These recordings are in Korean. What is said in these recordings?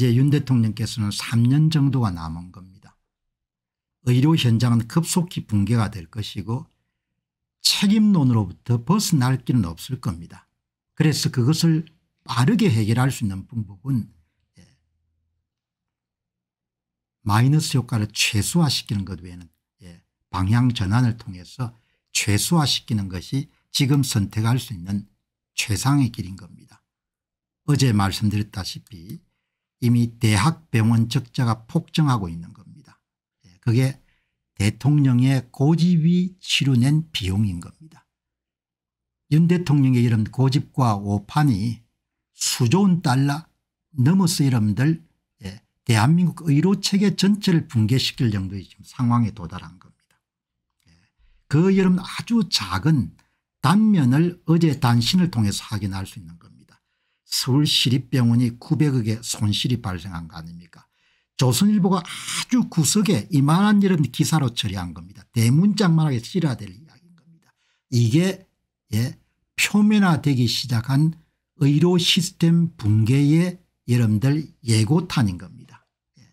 이제 윤 대통령께서는 3년 정도가 남은 겁니다. 의료 현장은 급속히 붕괴가 될 것이고 책임론으로부터 벗어날 길은 없을 겁니다. 그래서 그것을 빠르게 해결할 수 있는 방법은 예, 마이너스 효과를 최소화시키는 것 외에는 예, 방향 전환을 통해서 최소화시키는 것이 지금 선택할 수 있는 최상의 길인 겁니다. 어제 말씀드렸다시피 이미 대학병원 적자가 폭증하고 있는 겁니다. 예, 그게 대통령의 고집이 치료낸 비용인 겁니다. 윤 대통령의 이런 고집과 오판이 수조원 달러 넘어서 이름들 예, 대한민국 의료체계 전체를 붕괴시킬 정도의 지금 상황에 도달한 겁니다. 예, 그 여름 아주 작은 단면을 어제 단신을 통해서 확인할 수 있는 겁니다. 서울시립병원이 900억의 손실이 발생한 거 아닙니까 조선일보가 아주 구석에 이만한 일은 기사로 처리한 겁니다. 대문짝만하게 실어야 될 이야기인 겁니다. 이게 예, 표면화되기 시작한 의료 시스템 붕괴의 여러분들 예고탄인 겁니다. 예.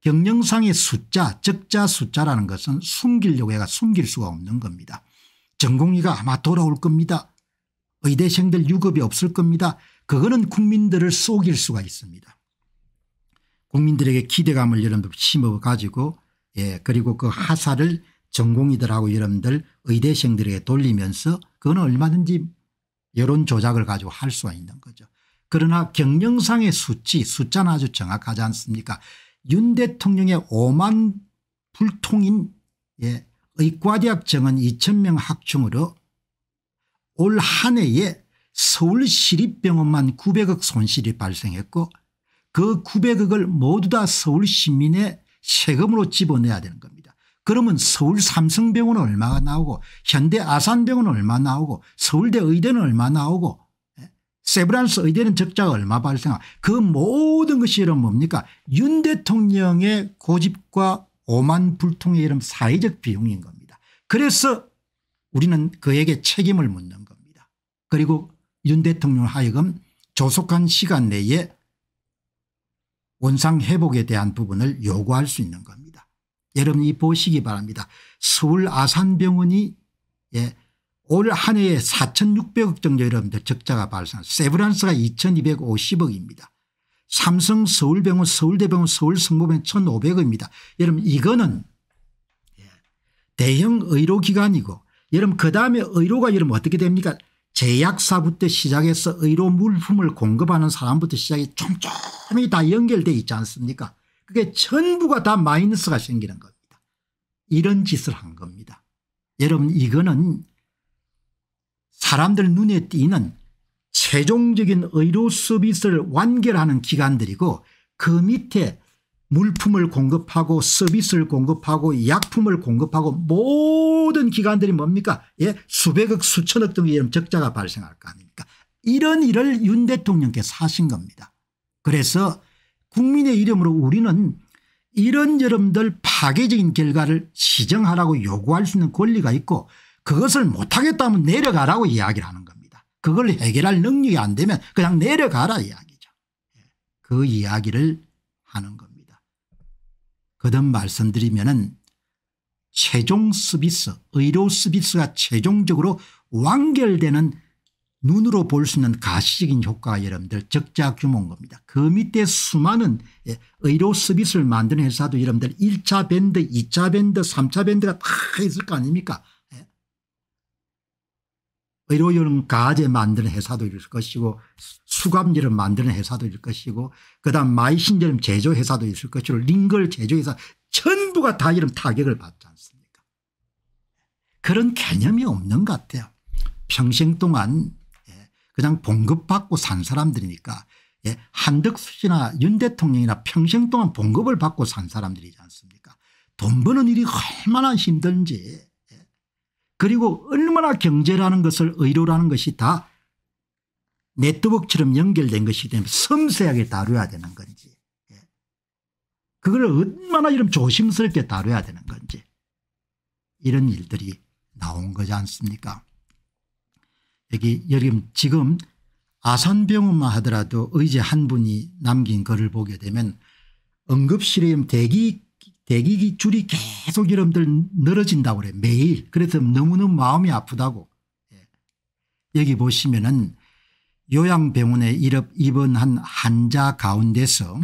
경영상의 숫자 적자 숫자라는 것은 숨기려고 해가 숨길 수가 없는 겁니다. 전공의가 아마 돌아올 겁니다. 의대생들 유급이 없을 겁니다. 그거는 국민들을 속일 수가 있습니다. 국민들에게 기대감을 여러분들 심어 가지고 예 그리고 그 하사를 전공이들하고 여러분들 의대생들에게 돌리면서 그건 얼마든지 여론 조작을 가지고 할 수가 있는 거죠. 그러나 경영상의 수치 숫자는 아주 정확하지 않습니까 윤 대통령의 오만 불통인 예, 의과대학 정원 2천명학충으로 올한 해에 서울시립병원만 900억 손실이 발생했고 그 900억을 모두 다 서울시민의 세금으로 집어내야 되는 겁니다. 그러면 서울 삼성병원은 얼마가 나오고 현대 아산병원은 얼마 나오고 서울대 의대는 얼마 나오고 예? 세브란스 의대는 적자가 얼마 발생하고 그 모든 것이 이런 뭡니까 윤 대통령의 고집과 오만 불통의 이런 사회적 비용인 겁니다. 그래서 우리는 그에게 책임을 묻는 겁니다. 그리고 윤 대통령 하여금 조속한 시간 내에 원상 회복에 대한 부분을 요구할 수 있는 겁니다. 여러분이 보시기 바랍니다. 서울 아산병원이 예, 올한 해에 4,600억 정도 여러분들 적자가 발생, 세브란스가 2,250억입니다. 삼성 서울병원 서울대병원 서울성모병원 1,500억입니다. 여러분 이거는 예, 대형 의료기관이고 여러분 그다음에 의료가 여러분 어떻게 됩니까 제약사부터 시작해서 의료 물품을 공급하는 사람부터 시작해 촘촘히 다 연결돼 있지 않습니까 그게 전부가 다 마이너스가 생기는 겁니다 이런 짓을 한 겁니다 여러분 이거는 사람들 눈에 띄는 최종적인 의료 서비스를 완결하는 기관들이고 그 밑에 물품을 공급하고 서비스를 공급하고 약품을 공급하고 모든 기관들이 뭡니까 예 수백억 수천억 등의 이런 적자가 발생할 거 아닙니까 이런 일을 윤 대통령께서 하신 겁니다. 그래서 국민의 이름으로 우리는 이런 여러분들 파괴적인 결과를 시정하라고 요구할 수 있는 권리가 있고 그것을 못하겠다면 내려가라고 이야기를 하는 겁니다. 그걸 해결할 능력이 안 되면 그냥 내려가라 이야기죠. 예, 그 이야기를 하는 겁니다. 거듭 말씀드리면은 최종 서비스 의료 서비스가 최종적으로 완결되는 눈으로 볼 수 있는 가시적인 효과가 여러분들 적자 규모인 겁니다. 그 밑에 수많은 예, 의료 서비스를 만드는 회사도 여러분들 1차 밴드 2차 밴드 3차 밴드가 다 있을 거 아닙니까 의료용 가제 만드는 회사도 있을 것이고 수감제를 만드는 회사도 있을 것이고 그다음 마이신제름 제조 회사도 있을 것이고 링걸 제조 회사 전부가 다 이런 타격을 받지 않습니까? 그런 개념이 없는 것 같아요. 평생 동안 예, 그냥 봉급받고 산 사람들이니까 예, 한덕수 씨나 윤 대통령이나 평생 동안 봉급을 받고 산 사람들이지 않습니까? 돈 버는 일이 얼마나 힘든지 그리고 얼마나 경제라는 것을 의료라는 것이 다 네트워크처럼 연결된 것이기 때문에 섬세하게 다뤄야 되는 건지 예. 그걸 얼마나 이런 조심스럽게 다뤄야 되는 건지 이런 일들이 나온 거지 않습니까 여기 여기 지금 아산병원만 하더라도 의제 한 분이 남긴 글을 보게 되면 응급실에 대기 대기 기 줄이 계속 여러분들 늘어진다고 그래 매일. 그래서 너무너무 마음이 아프다고. 예. 여기 보시면은 요양병원에 입원한 환자 가운데서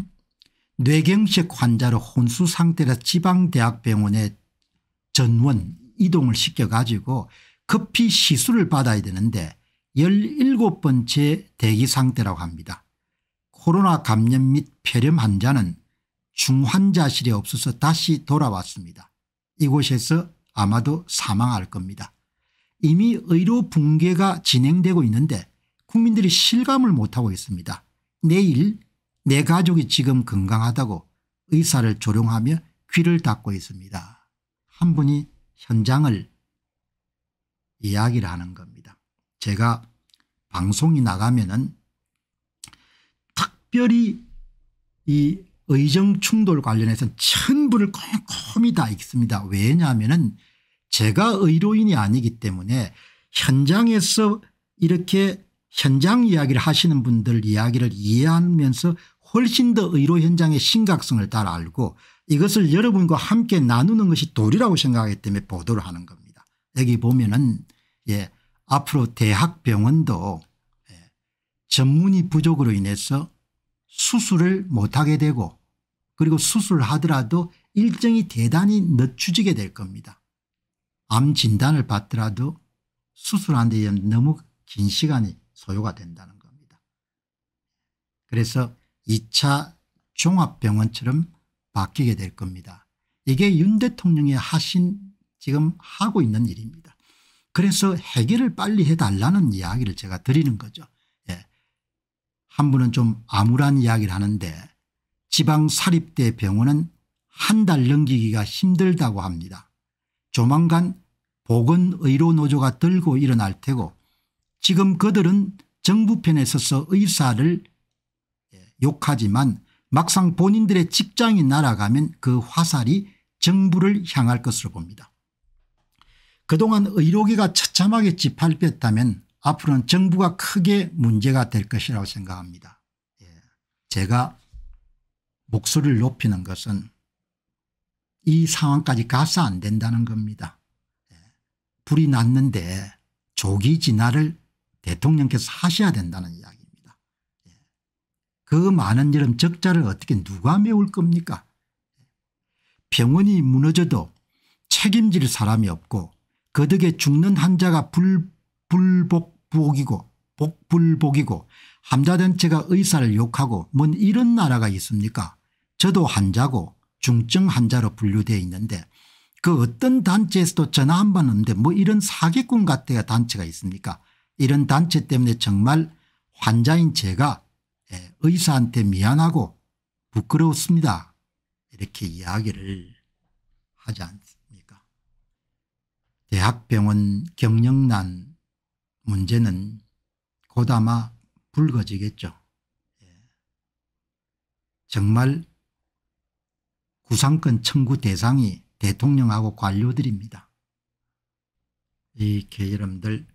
뇌경색 환자로 혼수 상태라 지방대학병원에 전원 이동을 시켜가지고 급히 시술을 받아야 되는데 17번째 대기 상태라고 합니다. 코로나 감염 및 폐렴 환자는 중환자실에 없어서 다시 돌아왔습니다. 이곳에서 아마도 사망할 겁니다. 이미 의료 붕괴가 진행되고 있는데 국민들이 실감을 못하고 있습니다. 내일 내 가족이 지금 건강하다고 의사를 조롱하며 귀를 닫고 있습니다. 한 분이 현장을 이야기를 하는 겁니다. 제가 방송이 나가면은 특별히 이 의정 충돌 관련해서는 천부를 꼼꼼히 다 읽습니다. 왜냐하면 제가 의료인이 아니기 때문에 현장에서 이렇게 현장 이야기를 하시는 분들 이야기를 이해하면서 훨씬 더 의료 현장의 심각성을 잘 알고 이것을 여러분과 함께 나누는 것이 도리라고 생각하기 때문에 보도를 하는 겁니다. 여기 보면은 예 앞으로 대학병원도 예 전문의 부족으로 인해서 수술을 못하게 되고 그리고 수술하더라도 을 일정이 대단히 늦추지게 될 겁니다. 암 진단을 받더라도 수술한 데 너무 긴 시간이 소요가 된다는 겁니다. 그래서 2차 종합병원처럼 바뀌게 될 겁니다. 이게 윤 대통령이 하신 지금 하고 있는 일입니다. 그래서 해결을 빨리 해달라는 이야기를 제가 드리는 거죠. 예. 한 분은 좀 암울한 이야기를 하는데 지방사립대 병원은 한 달 넘기기가 힘들다고 합니다. 조만간 보건의료노조가 들고 일어날 테고 지금 그들은 정부 편에 서서 의사를 예, 욕하지만 막상 본인들의 직장이 날아가면 그 화살이 정부를 향할 것으로 봅니다. 그동안 의료계가 처참하게 짓밟혔다면 앞으로는 정부가 크게 문제가 될 것이라고 생각합니다. 예, 제가 목소리를 높이는 것은 이 상황까지 가서 안 된다는 겁니다. 예. 불이 났는데 조기 진화를 대통령께서 하셔야 된다는 이야기입니다. 예. 그 많은 여름 적자를 어떻게 누가 메울 겁니까 병원이 무너져도 책임질 사람이 없고 그 덕에 죽는 환자가 불, 불복복이고 복불복이고 함자단체가 의사를 욕하고 뭔 이런 나라가 있습니까 저도 환자고 중증 환자로 분류되어 있는데 그 어떤 단체에서도 전화 한번 없는데 뭐 이런 사기꾼 같아야 단체가 있습니까 이런 단체 때문에 정말 환자인 제가 예, 의사한테 미안하고 부끄러웠습니다 이렇게 이야기를 하지 않습니까 대학병원 경영난 문제는 곧아마 불거지겠죠 예. 정말 구상권 청구 대상이 대통령하고 관료들입니다. 이렇게 여러분들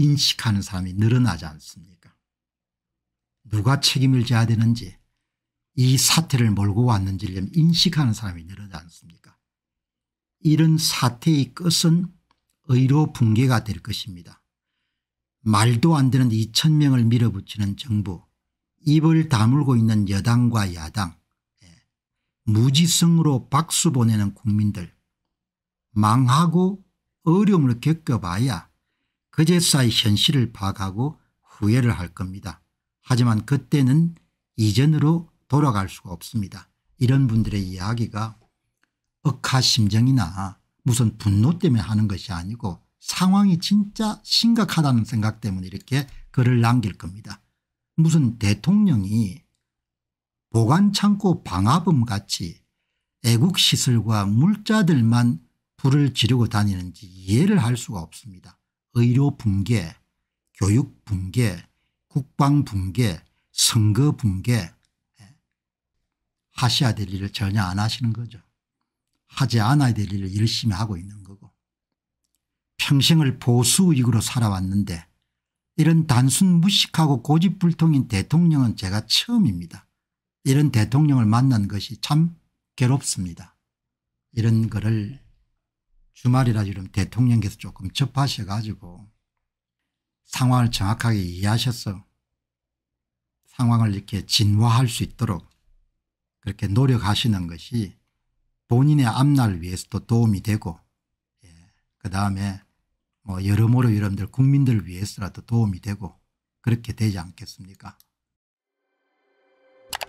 인식하는 사람이 늘어나지 않습니까 누가 책임을 져야 되는지 이 사태를 몰고 왔는지를 인식하는 사람이 늘어나지 않습니까 이런 사태의 끝은 의료 붕괴가 될 것입니다. 말도 안 되는 2천명을 밀어붙이는 정부 입을 다물고 있는 여당과 야당 무지성으로 박수 보내는 국민들 망하고 어려움을 겪어봐야 그제사의 현실을 파악하고 후회를 할 겁니다. 하지만 그때는 이전으로 돌아갈 수가 없습니다. 이런 분들의 이야기가 억하심정이나 무슨 분노 때문에 하는 것이 아니고 상황이 진짜 심각하다는 생각 때문에 이렇게 글을 남길 겁니다. 무슨 대통령이 보관창고 방화범 같이 애국시설과 물자들만 불을 지르고 다니는지 이해를 할 수가 없습니다. 의료 붕괴, 교육 붕괴, 국방 붕괴, 선거 붕괴 예, 하셔야 될 일을 전혀 안 하시는 거죠. 하지 않아야 될 일을 열심히 하고 있는 거고 평생을 보수 익으로 살아왔는데 이런 단순 무식하고 고집불통인 대통령은 제가 처음입니다. 이런 대통령을 만난 것이 참 괴롭습니다. 이런 거를 주말이라 지금 대통령께서 조금 접하셔가지고 상황을 정확하게 이해하셔서 상황을 이렇게 진화할 수 있도록 그렇게 노력하시는 것이 본인의 앞날 위해서도 도움이 되고 예. 그 다음에 뭐 여러모로 여러분들 국민들 위해서라도 도움이 되고 그렇게 되지 않겠습니까